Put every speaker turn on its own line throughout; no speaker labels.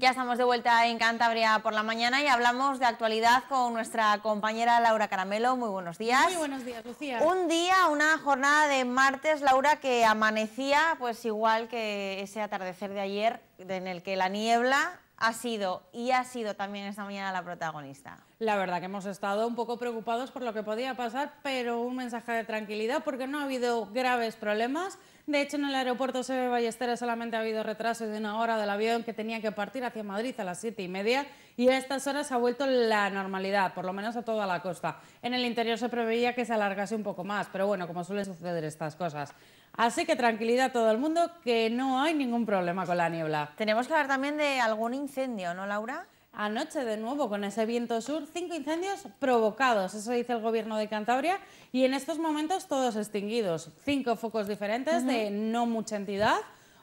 Ya estamos de vuelta en Cantabria por la mañana y hablamos de actualidad con nuestra compañera Laura Caramelo. Muy buenos días. Muy buenos
días, Lucía. Un
día, una jornada de martes, Laura, que amanecía pues igual que ese atardecer de ayer en el que la niebla ha sido y ha sido también esta mañana la protagonista. La verdad que hemos estado un poco preocupados por lo que podía pasar, pero un mensaje de tranquilidad porque no
ha habido graves problemas. De hecho, en el aeropuerto sebe Ballesteros solamente ha habido retrasos de una hora del avión que tenía que partir hacia Madrid a las siete y media y a estas horas ha vuelto la normalidad, por lo menos a toda la costa. En el interior se preveía que se alargase un poco más, pero bueno, como suelen suceder estas cosas. Así que tranquilidad a todo el mundo, que no hay ningún problema con la niebla. Tenemos que hablar también de algún incendio, ¿no, Laura? Anoche de nuevo con ese viento sur, cinco incendios provocados, eso dice el gobierno de Cantabria, y en estos momentos todos extinguidos. Cinco focos diferentes de no mucha entidad,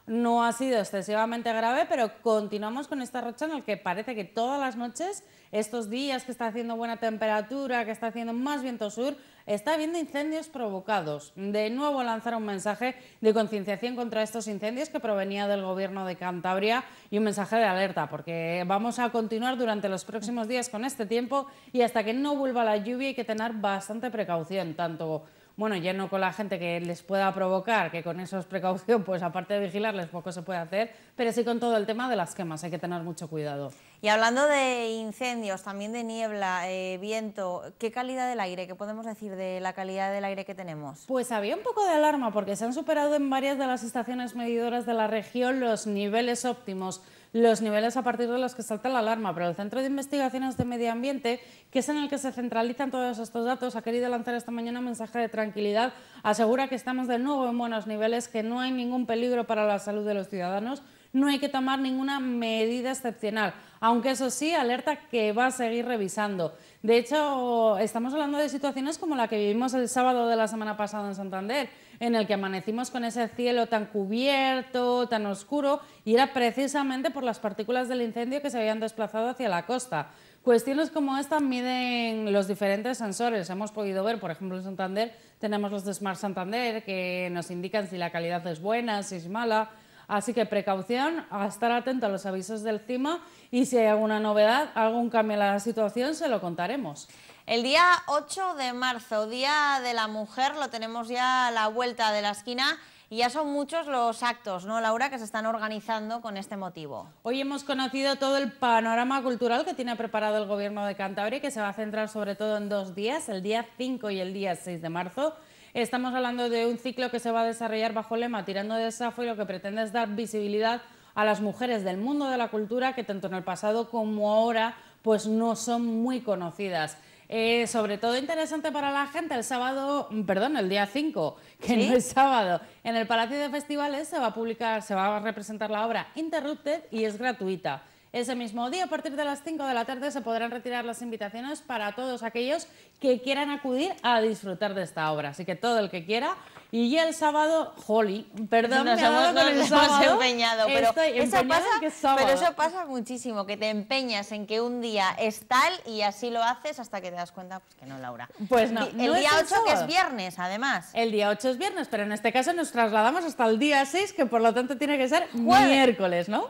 no ha sido excesivamente grave, pero continuamos con esta rocha en la que parece que todas las noches, estos días que está haciendo buena temperatura, que está haciendo más viento sur, está habiendo incendios provocados. De nuevo lanzar un mensaje de concienciación contra estos incendios que provenía del gobierno de Cantabria y un mensaje de alerta, porque vamos a continuar durante los próximos días con este tiempo y hasta que no vuelva la lluvia hay que tener bastante precaución, tanto bueno, ya no con la gente que les pueda provocar, que con eso es precaución, pues aparte de vigilarles poco se puede hacer, pero sí con todo el tema de las quemas, hay que tener mucho cuidado.
Y hablando de incendios, también de niebla, eh, viento, ¿qué calidad del aire? ¿Qué podemos decir de la calidad del aire que tenemos? Pues había
un poco de alarma porque se han superado en varias de las estaciones medidoras de la región los niveles óptimos los niveles a partir de los que salta la alarma, pero el Centro de Investigaciones de Medio Ambiente, que es en el que se centralizan todos estos datos, ha querido lanzar esta mañana un mensaje de tranquilidad. Asegura que estamos de nuevo en buenos niveles, que no hay ningún peligro para la salud de los ciudadanos, no hay que tomar ninguna medida excepcional, aunque eso sí alerta que va a seguir revisando. De hecho, estamos hablando de situaciones como la que vivimos el sábado de la semana pasada en Santander en el que amanecimos con ese cielo tan cubierto, tan oscuro, y era precisamente por las partículas del incendio que se habían desplazado hacia la costa. Cuestiones como esta miden los diferentes sensores. Hemos podido ver, por ejemplo, en Santander tenemos los de Smart Santander que nos indican si la calidad es buena, si es mala. Así que precaución, a estar atento a los avisos del CIMA y si hay alguna novedad, algún cambio en la situación, se lo
contaremos. El día 8 de marzo, Día de la Mujer, lo tenemos ya a la vuelta de la esquina. Y ya son muchos los actos, ¿no, Laura?, que se están organizando con este motivo.
Hoy hemos conocido todo el panorama cultural que tiene preparado el Gobierno de Cantabria, que se va a centrar sobre todo en dos días, el día 5 y el día 6 de marzo. Estamos hablando de un ciclo que se va a desarrollar bajo el lema Tirando de Safo y lo que pretende es dar visibilidad a las mujeres del mundo de la cultura que tanto en el pasado como ahora pues no son muy conocidas. Eh, sobre todo interesante para la gente el sábado, mm, perdón, el día 5, que no es sábado, en el Palacio de Festivales se va a publicar, se va a representar la obra Interrupted y es gratuita ese mismo día. A partir de las 5 de la tarde se podrán retirar las invitaciones para todos aquellos que quieran acudir a disfrutar de esta obra. Así que todo el que quiera. Y ya el sábado, Holly, perdón, nos, hemos, el sábado, hemos, empeñado, pero eso, pasa,
que es pero eso pasa muchísimo, que te empeñas en que un día es tal y así lo haces hasta que te das cuenta pues que no, Laura. Pues no. El, día 8 que es viernes, además. El día 8
es viernes, pero en este caso nos trasladamos hasta el día 6, que por lo tanto tiene que ser miércoles, ¿no?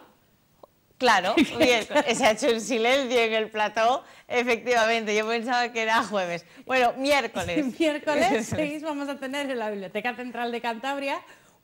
Claro, se ha hecho el silencio en el plató, efectivamente, yo pensaba que era jueves. Bueno, miércoles. miércoles 6
vamos a tener en la Biblioteca Central de Cantabria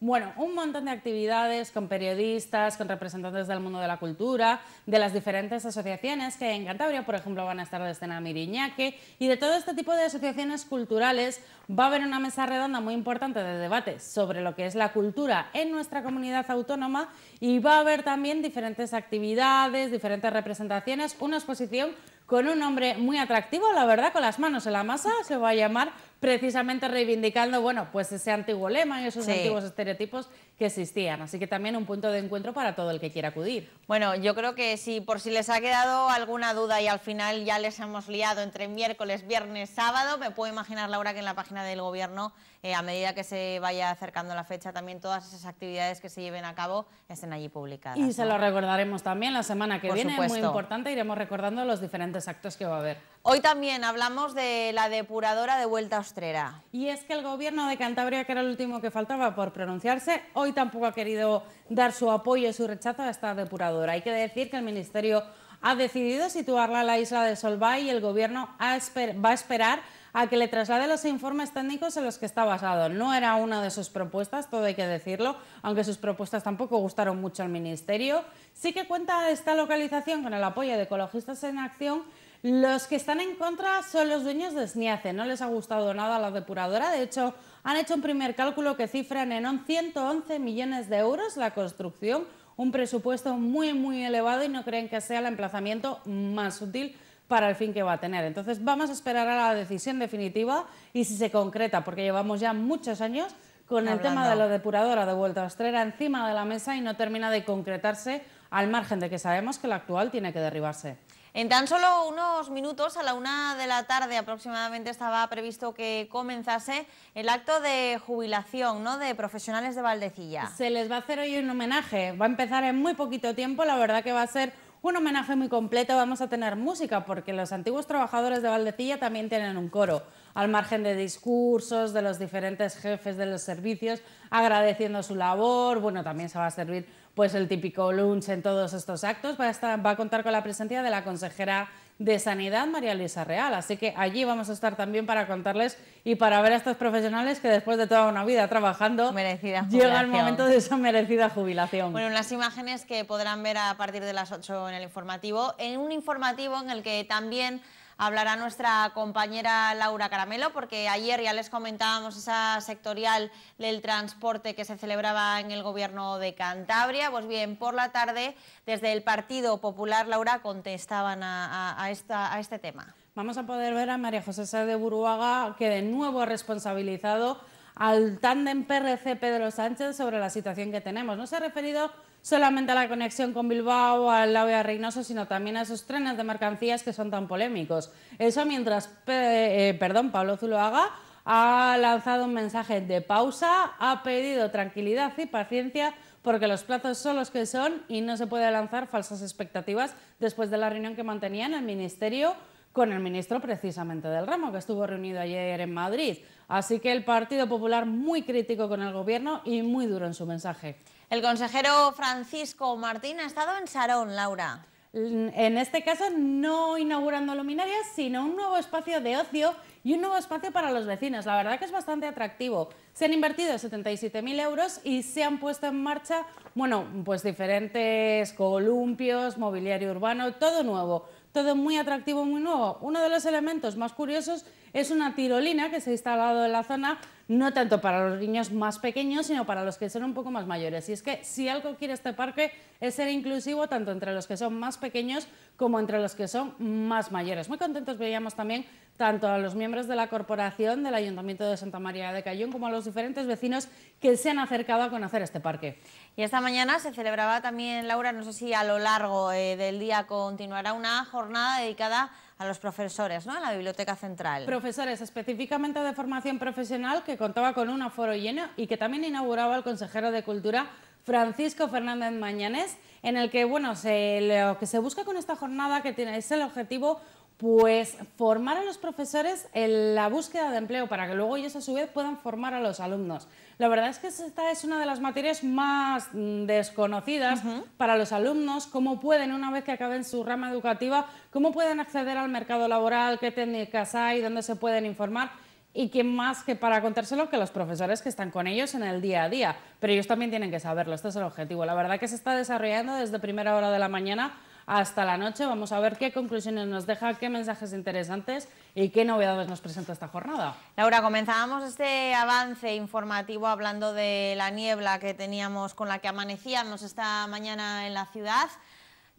bueno, un montón de actividades con periodistas, con representantes del mundo de la cultura, de las diferentes asociaciones que en Cantabria, por ejemplo, van a estar de escena Miriñaque y de todo este tipo de asociaciones culturales va a haber una mesa redonda muy importante de debate sobre lo que es la cultura en nuestra comunidad autónoma y va a haber también diferentes actividades, diferentes representaciones, una exposición con un nombre muy atractivo, la verdad, con las manos en la masa, se va a llamar precisamente reivindicando, bueno, pues ese
antiguo lema y esos antiguos estereotipos que existían. Así que también un punto de encuentro para todo el que quiera acudir. Bueno, yo creo que si por si les ha quedado alguna duda y al final ya les hemos liado entre miércoles, viernes, sábado, me puedo imaginar, Laura, que en la página del Gobierno, eh, a medida que se vaya acercando la fecha, también todas esas actividades que se lleven a cabo estén allí publicadas. Y se lo
recordaremos también la semana que viene, supuesto. muy importante, iremos recordando los diferentes actos que va a haber.
Hoy también hablamos de la depuradora de Vuelta Ostrera. Y es que el Gobierno de Cantabria, que era
el último que faltaba por pronunciarse, hoy tampoco ha querido dar su apoyo y su rechazo a esta depuradora. Hay que decir que el Ministerio ha decidido situarla en la isla de Solvay y el Gobierno va a esperar a que le traslade los informes técnicos en los que está basado. No era una de sus propuestas, todo hay que decirlo, aunque sus propuestas tampoco gustaron mucho al Ministerio. Sí que cuenta esta localización con el apoyo de Ecologistas en Acción, los que están en contra son los dueños de SNIACE. No les ha gustado nada la depuradora. De hecho, han hecho un primer cálculo que cifran en 111 millones de euros la construcción, un presupuesto muy, muy elevado y no creen que sea el emplazamiento más útil para el fin que va a tener. Entonces vamos a esperar a la decisión definitiva y si se concreta, porque llevamos ya muchos años con el tema de la depuradora de Vuelta a Ostrera encima de la mesa y no termina de concretarse al margen de que sabemos que la actual tiene que derribarse.
En tan solo unos minutos, a la una de la tarde aproximadamente, estaba previsto que comenzase el acto de jubilación ¿no? de profesionales de Valdecilla. Se
les va a hacer hoy un homenaje, va a empezar en muy poquito tiempo, la verdad que va a ser un homenaje muy completo, vamos a tener música, porque los antiguos trabajadores de Valdecilla también tienen un coro, al margen de discursos de los diferentes jefes de los servicios, agradeciendo su labor, bueno, también se va a servir pues el típico lunch en todos estos actos, va a, estar, va a contar con la presencia de la consejera de Sanidad, María Luisa Real. Así que allí vamos a estar también para contarles y para ver a estos profesionales que después de toda una vida trabajando, llega el momento de esa merecida jubilación. Bueno,
las imágenes que podrán ver a partir de las 8 en el informativo, en un informativo en el que también hablará nuestra compañera Laura Caramelo, porque ayer ya les comentábamos esa sectorial del transporte que se celebraba en el gobierno de Cantabria. Pues bien, por la tarde, desde el Partido Popular, Laura, contestaban a, este tema. Vamos
a poder ver a María José de Buruaga, que de nuevo ha responsabilizado al tándem PRC Pedro Sánchez sobre la situación que tenemos. No se ha referido solamente a la conexión con Bilbao, al lado de Reynoso, sino también a esos trenes de mercancías que son tan polémicos. Eso mientras, eh, perdón, Pablo Zuloaga ha lanzado un mensaje de pausa, ha pedido tranquilidad y paciencia porque los plazos son los que son y no se puede lanzar falsas expectativas después de la reunión que mantenían el Ministerio con el ministro precisamente del ramo, que estuvo reunido ayer en Madrid. Así que el Partido Popular muy crítico con el Gobierno y muy duro en su mensaje.
El consejero Francisco Martín ha estado en Sarón, Laura.
En este caso, no inaugurando luminarias, sino un nuevo espacio de ocio y un nuevo espacio para los vecinos. La verdad que es bastante atractivo. Se han invertido 77.000 euros y se han puesto en marcha, bueno, pues diferentes columpios, mobiliario urbano, todo nuevo todo muy atractivo, muy nuevo. Uno de los elementos más curiosos es una tirolina que se ha instalado en la zona, no tanto para los niños más pequeños, sino para los que son un poco más mayores. Y es que si algo quiere este parque es ser inclusivo tanto entre los que son más pequeños como entre los que son más mayores. Muy contentos veíamos también tanto a los miembros de la corporación del Ayuntamiento de Santa María de Cayón como a los diferentes
vecinos que se han acercado a conocer este parque. Y esta mañana se celebraba también, Laura, no sé si a lo largo eh, del día continuará una jornada dedicada a los profesores, ¿no? En la Biblioteca Central.
Profesores específicamente de formación profesional que contaba con un aforo lleno y que también inauguraba el consejero de Cultura Francisco Fernández Mañanes, en el que, bueno, se, lo que se busca con esta jornada que tiene, es el objetivo pues formar a los profesores en la búsqueda de empleo para que luego ellos a su vez puedan formar a los alumnos. La verdad es que esta es una de las materias más mm, desconocidas para los alumnos, cómo pueden, una vez que acaben su rama educativa, cómo pueden acceder al mercado laboral, qué técnicas hay, dónde se pueden informar. Y qué más que para contárselo que los profesores que están con ellos en el día a día. Pero ellos también tienen que saberlo, este es el objetivo. La verdad que se está desarrollando desde primera hora de la mañana hasta la noche. Vamos a ver qué conclusiones nos deja, qué mensajes interesantes y qué novedades nos presenta esta jornada.
Laura, comenzábamos este avance informativo hablando de la niebla que teníamos con la que amanecíamos esta mañana en la ciudad.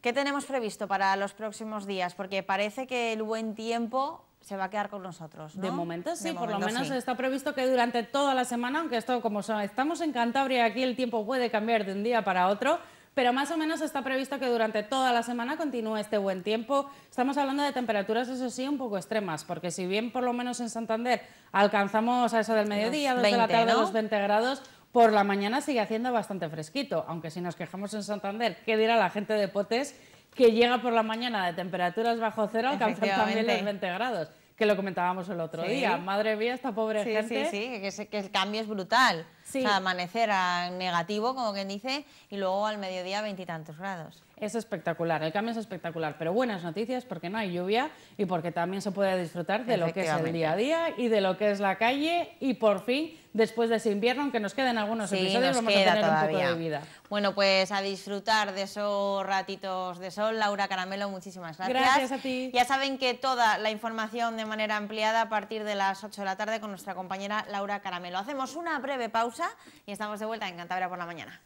¿Qué tenemos previsto para los próximos días? Porque parece que el buen tiempo se va a quedar con nosotros. ¿no? De momento sí, por lo menos está previsto que durante toda la semana, aunque esto
como estamos en Cantabria, aquí el tiempo puede cambiar de un día para otro, pero más o menos está previsto que durante toda la semana continúe este buen tiempo. Estamos hablando de temperaturas, eso sí, un poco extremas, porque si bien por lo menos en Santander alcanzamos a eso del mediodía, dos de la tarde, los 20 grados, por la mañana sigue haciendo bastante fresquito, aunque si nos quejamos en Santander, ¿qué dirá la gente de Potes? que llega por la mañana de temperaturas bajo cero alcanzar también los 20 grados que lo comentábamos el otro día.
Madre mía, esta pobre gente. Sí, sí, que, que, el cambio es brutal. amanecer a negativo, como quien dice, y luego al mediodía veintitantos grados.
Es espectacular, el cambio es espectacular, pero buenas noticias porque no hay lluvia y porque también se puede disfrutar de lo que es el día a día y de lo que es la calle y por fin después de ese invierno,
aunque nos queden algunos episodios, vamos a tener todavía. un poco de vida. Bueno, pues a disfrutar de esos ratitos de sol. Laura Caramelo, muchísimas gracias. Gracias a ti. Ya saben que toda la información de manera ampliada a partir de las 8 de la tarde con nuestra compañera Laura Caramelo. Hacemos una breve pausa y estamos de vuelta en Cantabria por la mañana.